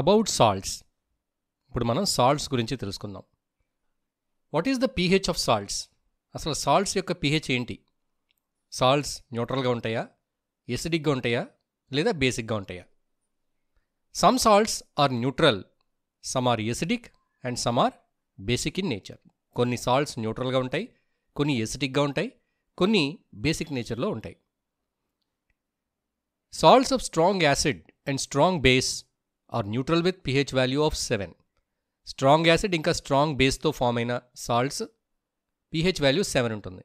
About salts ఇప్పుడు మనం salts గురించి తెలుసుకుందాం what is the pH of salts అసలు సాల్ట్స్ యొక్క పీహెచ్ ఏంటి సాల్ట్స్ న్యూట్రల్గా ఉంటాయా ఎసిడిక్గా ఉంటాయా లేదా బేసిక్గా ఉంటాయా some salts are neutral some are acidic and some are basic in nature కొన్ని సాల్ట్స్ న్యూట్రల్గా ఉంటాయి కొన్ని ఎసిడిక్గా ఉంటాయి కొన్ని బేసిక్ నేచర్లో ఉంటాయి salts of strong acid and strong base are neutral with pH value of seven strong acid ఇంకా స్ట్రాంగ్ బేస్తో ఫామ్ అయిన సాల్ట్స్ పిహెచ్ వాల్యూ సెవెన్ ఉంటుంది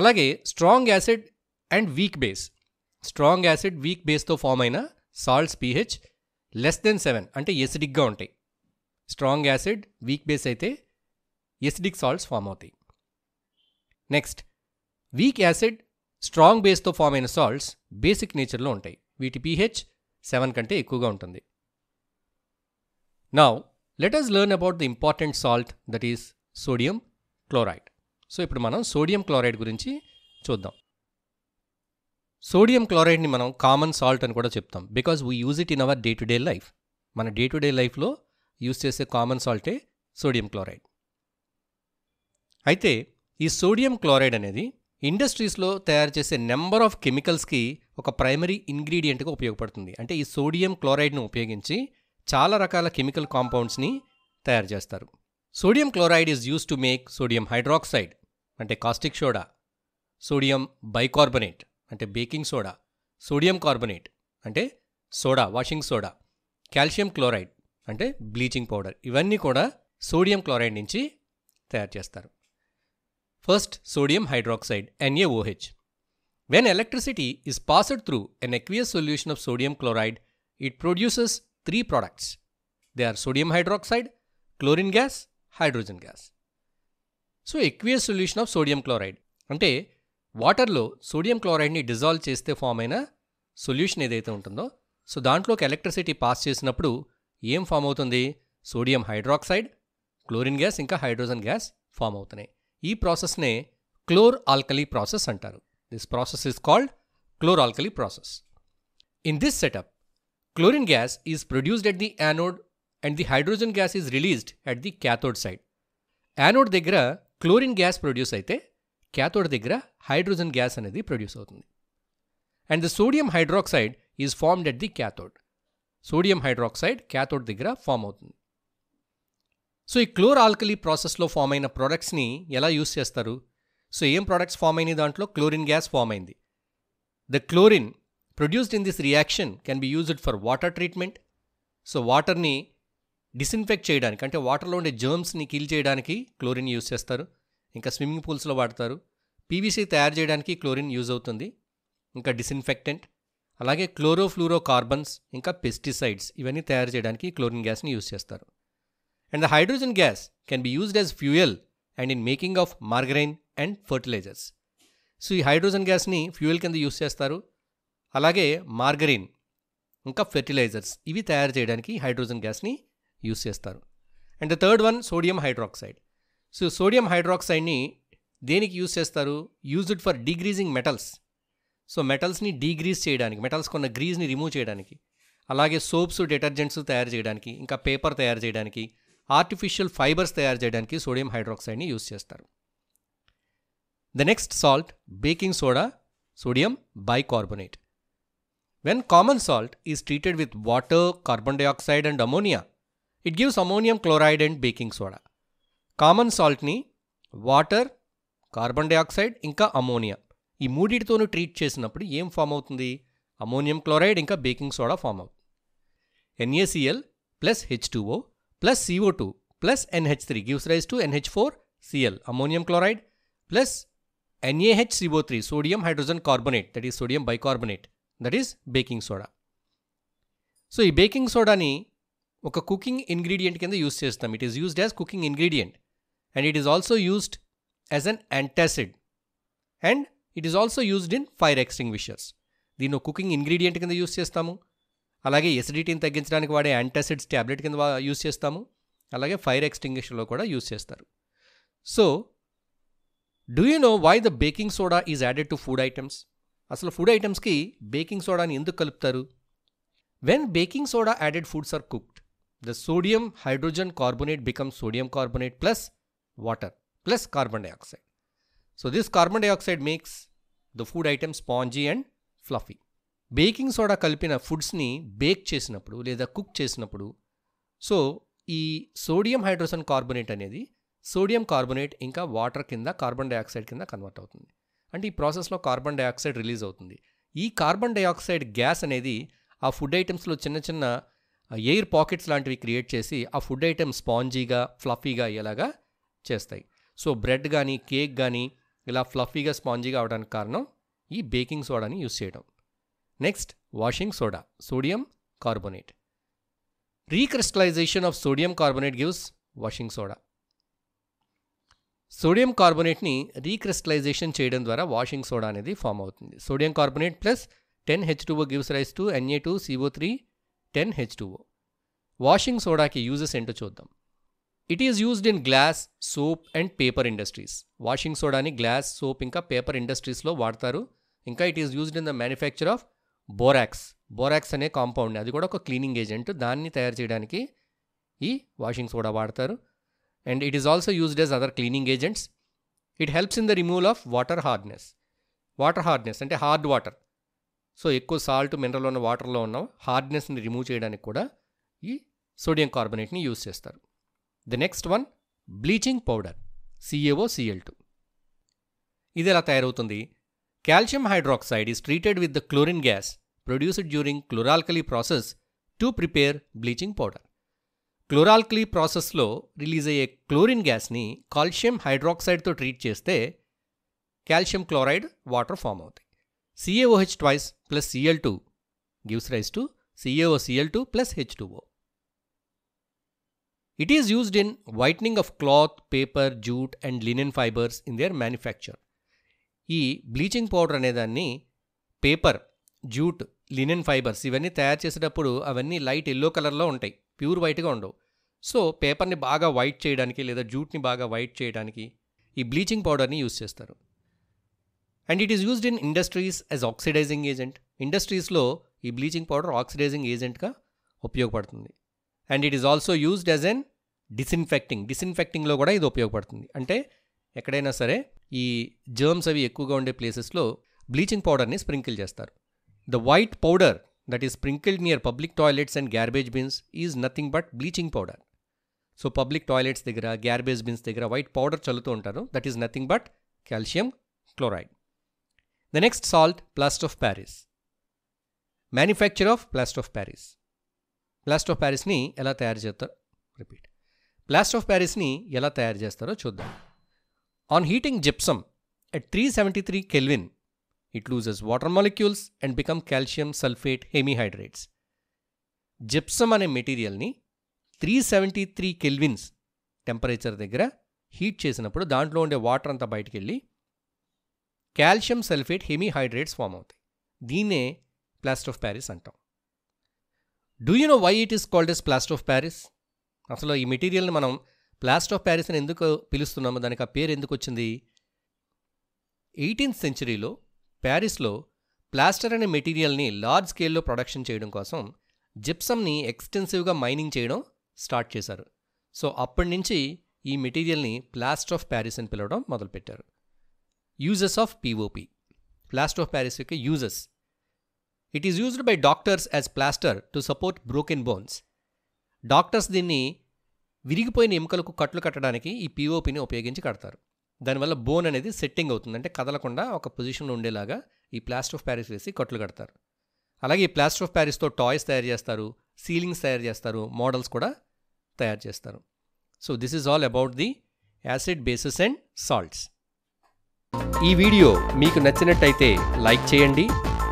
అలాగే strong acid and weak base strong acid weak బేస్తో ఫామ్ అయిన salts pH less than seven అంటే ఎసిడిక్గా ఉంటాయి స్ట్రాంగ్ యాసిడ్ వీక్ బేస్ అయితే ఎసిడిక్ సాల్ట్స్ ఫామ్ అవుతాయి నెక్స్ట్ వీక్ యాసిడ్ స్ట్రాంగ్ బేస్తో ఫామ్ అయిన సాల్ట్స్ బేసిక్ నేచర్లో ఉంటాయి వీటి పీహెచ్ సెవెన్ కంటే ఎక్కువగా ఉంటుంది now us learn about the important salt that is sodium chloride so ఇప్పుడు మనం సోడియం క్లోరైడ్ గురించి చూద్దాం సోడియం క్లోరైడ్ని మనం కామన్ సాల్ట్ అని కూడా చెప్తాం because we use it in our day to day life మన డే టు డే లైఫ్లో యూజ్ చేసే కామన్ సాల్టే సోడియం క్లోరైడ్ అయితే ఈ సోడియం క్లోరైడ్ అనేది ఇండస్ట్రీస్లో తయారు చేసే నెంబర్ ఆఫ్ కెమికల్స్కి ఒక ప్రైమరీ ఇంగ్రీడియంట్గా ఉపయోగపడుతుంది అంటే ఈ సోడియం క్లోరైడ్ను ఉపయోగించి చాలా రకాల కెమికల్ కాంపౌండ్స్ని తయారు చేస్తారు sodium chloride is use to make sodium hydroxide అంటే కాస్టిక్ సోడా సోడియం బైకార్బనేట్ అంటే బేకింగ్ సోడా సోడియం కార్బనేట్ అంటే soda washing soda calcium chloride అంటే బ్లీచింగ్ పౌడర్ ఇవన్నీ కూడా సోడియం క్లోరైడ్ నుంచి తయారు చేస్తారు First, sodium hydroxide, NaOH. When electricity is passed through an aqueous solution of sodium chloride, it produces three products. They are sodium hydroxide, chlorine gas, hydrogen gas. So aqueous solution of sodium chloride అంటే వాటర్లో sodium క్లోరైడ్ని dissolve చేస్తే form అయిన solution ఏదైతే ఉంటుందో so దాంట్లోకి electricity pass చేసినప్పుడు ఏం ఫామ్ అవుతుంది సోడియం హైడ్రాక్సైడ్ క్లోరిన్ గ్యాస్ ఇంకా హైడ్రోజన్ గ్యాస్ ఫామ్ అవుతున్నాయి ఈ ప్రాసెస్నే క్లోర్ ఆల్కలీ ప్రాసెస్ అంటారు this process is called chlor alkali process in this setup chlorine gas is produced at the anode and the hydrogen gas is released at the cathode side anode దగ్గర chlorine gas produce అయితే cathode దగ్గర hydrogen gas అనేది produce అవుతుంది and the sodium hydroxide is formed at the cathode sodium hydroxide cathode దగ్గర form అవుతుంది so ఈ chlor alkali ప్రాసెస్లో form అయిన ప్రోడక్ట్స్ని ఎలా యూస్ చేస్తారు సో ఏం ప్రోడక్ట్స్ ఫామ్ అయిన దాంట్లో క్లోరిన్ గ్యాస్ ఫామ్ అయింది the chlorine produced in this reaction can be used for water treatment so వాటర్ని డిసిన్ఫెక్ట్ చేయడానికి అంటే వాటర్లో ఉండే జర్మ్స్ని కిల్ చేయడానికి క్లోరిన్ యూస్ చేస్తారు ఇంకా స్విమ్మింగ్ పూల్స్లో వాడతారు పీవీసీ తయారు చేయడానికి క్లోరిన్ యూజ్ అవుతుంది ఇంకా డిసిన్ఫెక్టెంట్ అలాగే క్లోరోఫ్లూరో కార్బన్స్ ఇంకా పెస్టిసైడ్స్ ఇవన్నీ తయారు చేయడానికి క్లోరిన్ గ్యాస్ని యూజ్ చేస్తారు and the hydrogen gas can be used as fuel and in making of margarine and fertilisers so ఈ హైడ్రోజన్ గ్యాస్ని ఫ్యూయల్ కింద యూస్ చేస్తారు అలాగే మార్గరీన్ ఇంకా ఫెర్టిలైజర్స్ ఇవి తయారు చేయడానికి హైడ్రోజన్ గ్యాస్ని యూస్ చేస్తారు and the third one sodium hydroxide so sodium హైడ్రాక్సైడ్ని దేనికి యూస్ చేస్తారు used for degreasing metals so మెటల్స్ని డీగ్రీజ్ చేయడానికి మెటల్స్ కొన్న గ్రీజ్ని రిమూవ్ చేయడానికి అలాగే సోప్స్ డిటర్జెంట్స్ తయారు చేయడానికి ఇంకా పేపర్ తయారు చేయడానికి ఆర్టిఫిషియల్ ఫైబర్స్ తయారు చేయడానికి సోడియం హైడ్రాక్సైడ్ని యూస్ చేస్తారు the next salt baking soda sodium bicarbonate when common salt is treated with water carbon dioxide and ammonia it gives ammonium chloride and baking soda common సాల్ట్ని water carbon dioxide ఇంకా ammonia ఈ మూడిటితోనూ treat చేసినప్పుడు ఏం form అవుతుంది ammonium chloride ఇంకా baking soda form అవుతుంది N A C L plus H two O plus CO2 plus NH3 gives rise to NH4 Cl, ammonium chloride plus NaHCO3, sodium hydrogen carbonate, that is sodium bicarbonate, that is baking soda. So, baking soda ni a cooking ingredient can be used system. It is used as cooking ingredient and it is also used as an antacid and it is also used in fire extinguishers. The cooking ingredient can be used system. అలాగే ఎసిడిటీని తగ్గించడానికి వాడే antacids tablet కింద use చేస్తాము అలాగే fire ఎక్స్టింగ్విషర్లో కూడా use చేస్తారు so do you know why the baking soda is added to food items అసలు food ఐటమ్స్కి బేకింగ్ సోడాని ఎందుకు కలుపుతారు when baking soda added foods are cooked the sodium hydrogen carbonate become sodium carbonate plus water plus carbon dioxide so this carbon dioxide makes the food item spongy and fluffy baking soda కలిపిన ఫుడ్స్ని bake చేసినప్పుడు లేదా cook చేసినప్పుడు so ఈ sodium hydrogen carbonate అనేది sodium carbonate ఇంకా water కింద carbon dioxide కింద కన్వర్ట్ అవుతుంది అంటే ఈ ప్రాసెస్లో కార్బన్ డైఆక్సైడ్ రిలీజ్ అవుతుంది ఈ కార్బన్ డైఆక్సైడ్ గ్యాస్ అనేది ఆ ఫుడ్ ఐటమ్స్లో చిన్న చిన్న ఎయిర్ పాకెట్స్ లాంటివి క్రియేట్ చేసి ఆ ఫుడ్ ఐటమ్ స్పాంజీగా ఫ్లఫీగా అయ్యేలాగా చేస్తాయి సో బ్రెడ్ కానీ కేక్ కానీ ఇలా ఫ్లఫీగా స్పాంజీగా అవడానికి కారణం ఈ బేకింగ్ సోడాని యూస్ చేయడం next washing soda sodium carbonate recrystallisation of sodium carbonate gives washing soda sodium కార్బొనేట్ని రీక్రిస్టలైజేషన్ చేయడం ద్వారా వాషింగ్ సోడా అనేది ఫామ్ అవుతుంది sodium carbonate plus ten H two O gives rise to N A two C O three ten H two O washing సోడాకి uses ఏంటో చూద్దాం it is used in glass soap and paper industries washing సోడాని glass soap ఇంకా paper ఇండస్ట్రీస్లో వాడతారు ఇంకా it is used in the manufacture of borax borax అనే compound అది కూడా ఒక క్లీనింగ్ ఏజెంట్ దాన్ని తయారు చేయడానికి ఈ వాషింగ్ సోడా వాడతారు and it is also used as other cleaning agents it helps in the removal of water hardness water hardness అంటే హార్డ్ వాటర్ సో ఎక్కువ సాల్ట్ మినరల్ ఉన్న వాటర్లో ఉన్న హార్డ్నెస్ని రిమూవ్ చేయడానికి కూడా ఈ సోడియం కార్బొనేట్ని యూజ్ చేస్తారు the next one bleaching powder C A O C L two ఇది ఎలా తయారవుతుంది Calcium hydroxide is treated with the chlorine gas produced during chloralkali process to prepare bleaching powder. Chloralkali process lo releases a chlorine gas ni calcium hydroxide to treat the calcium chloride water form hoti. CaOH twice plus Cl2 gives rise to CaO CaOCl2 plus H2O. It is used in whitening of cloth, paper, jute and linen fibers in their manufacture. ఈ bleaching powder అనేదాన్ని paper jute linen fibres ఇవన్నీ తయారు చేసేటప్పుడు అవన్నీ light yellow కలర్లో ఉంటాయి pure వైట్గా ఉండవు సో పేపర్ని బాగా వైట్ చేయడానికి లేదా జ్యూట్ని బాగా వైట్ చేయడానికి ఈ బ్లీచింగ్ పౌడర్ని యూస్ చేస్తారు and it is used in industries as oxidising agent ఇండస్ట్రీస్లో ఈ బ్లీచింగ్ పౌడర్ ఆక్సిడైజింగ్ ఏజెంట్గా ఉపయోగపడుతుంది and it is also used as an disinfecting డిసిన్ఫెక్టింగ్లో కూడా ఇది ఉపయోగపడుతుంది అంటే ఎక్కడైనా సరే ఈ జర్మ్స్ అవి ఎక్కువగా ఉండే ప్లేసెస్లో బ్లీచింగ్ పౌడర్ని స్ప్రింకిల్ చేస్తారు the white powder that is sprinkled near public toilets and garbage bins is nothing but bleaching powder so public toilets దగ్గర గ్యార్బేజ్ బిన్స్ దగ్గర వైట్ పౌడర్ చల్లుతూ ఉంటారు that is nothing but calcium chloride the next salt plaster of Paris manufacture of plaster of Paris plaster of ప్యారిస్ని ఎలా తయారు చేస్తారు repeat ప్లాస్ట్ of ప్యారిస్ని ఎలా తయారు చేస్తారో చూద్దాం on heating On at three seventy three kelvin it loses water molecules and become calcium sulphate hemihydrates gypsum అనే మెటీరియల్ని three seventy three kelvins temperature దగ్గర హీట్ చేసినప్పుడు దాంట్లో ఉండే వాటర్ అంతా బయటికి వెళ్ళి calcium sulphate hemihydrates hydrates form అవుతాయి దీన్నే ప్లాస్ట్ ఆఫ్ ప్యారిస్ అంటాం do you know why it is called as plaster of Paris అసలు ఈ మెటీరియల్ని మనం ప్లాస్టర్ ఆఫ్ ప్యారిస్ని ఎందుకు పిలుస్తున్నామో దానికి ఆ పేరు ఎందుకు వచ్చింది ఎయిటీన్త్ సెంచరీలో ప్యారిస్లో ప్లాస్టర్ అనే మెటీరియల్ని లార్జ్ స్కేల్లో ప్రొడక్షన్ చేయడం కోసం జిప్సమ్ని ఎక్స్టెన్సివ్గా మైనింగ్ చేయడం స్టార్ట్ చేశారు సో అప్పటి నుంచి ఈ మెటీరియల్ని ప్లాస్టర్ ఆఫ్ ప్యారిస్ అని పిలవడం మొదలుపెట్టారు uses of P O P plaster of Paris యొక్క uses it is used by doctors as plaster to support broken bones doctors దీన్ని విరిగిపోయిన ఎముకలకు కట్లు కట్టడానికి ఈ పీఓపీని ఉపయోగించి కడతారు దానివల్ల బోన్ అనేది సెట్టింగ్ అవుతుంది అంటే కదలకుండా ఒక పొజిషన్లో ఉండేలాగా ఈ ప్లాస్టర్ ఆఫ్ ప్యారిస్ వేసి కట్లు కడతారు అలాగే ఈ ప్లాస్టర్ ఆఫ్ ప్యారిస్తో టాయ్స్ తయారు చేస్తారు సీలింగ్స్ తయారు చేస్తారు మోడల్స్ కూడా తయారు చేస్తారు so this is all about the acid bases and salts ఈ వీడియో మీకు నచ్చినట్టయితే లైక్ చేయండి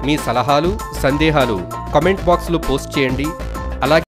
మీ సలహాలు సందేహాలు కామెంట్ బాక్స్లో పోస్ట్ చేయండి